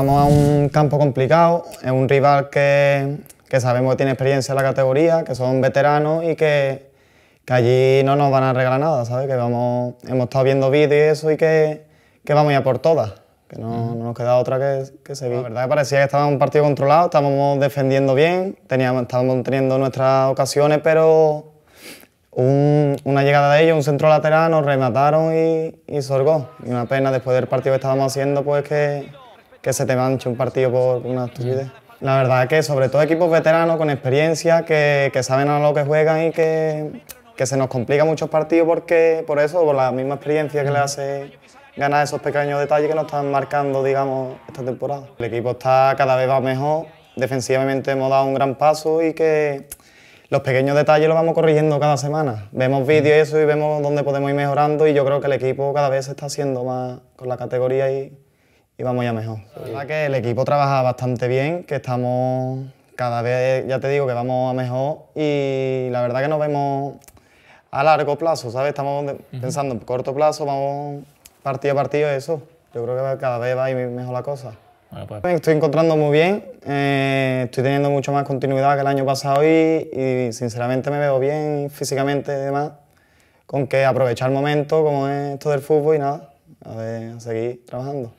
Vamos a un campo complicado, es un rival que, sabemos que tiene experiencia en la categoría, que son veteranos y que, allí no nos van a regalar nada, ¿sabes? Que vamos, hemos estado viendo vídeos y eso y que, vamos a por todas, que no, nos queda otra que, que La verdad que parecía que estaba un partido controlado, estábamos defendiendo bien, teníamos, estábamos teniendo nuestras ocasiones, pero una llegada de ellos, un centro lateral, nos remataron y, y sorgó. Y una pena después del partido que estábamos haciendo, pues que que se te manche un partido por una estupidez. La verdad es que sobre todo equipos veteranos con experiencia, que, que saben a lo que juegan y que, que, se nos complica muchos partidos porque, por eso, por la misma experiencia que le hace ganar esos pequeños detalles que nos están marcando, digamos, esta temporada. El equipo está cada vez va mejor, defensivamente hemos dado un gran paso y que los pequeños detalles los vamos corrigiendo cada semana. Vemos vídeos y eso y vemos dónde podemos ir mejorando y yo creo que el equipo cada vez se está haciendo más con la categoría y y vamos ya mejor. La verdad que el equipo trabaja bastante bien, que estamos cada vez, ya te digo, que vamos a mejor y la verdad que nos vemos a largo plazo, ¿sabes? Estamos pensando en corto plazo, vamos partido a partido eso. Yo creo que cada vez va a ir mejor la cosa. Pues. Me estoy encontrando muy bien, eh, estoy teniendo mucho más continuidad que el año pasado y, sinceramente me veo bien físicamente y demás, con que aprovechar el momento como es esto del fútbol y nada, a ver, a seguir trabajando.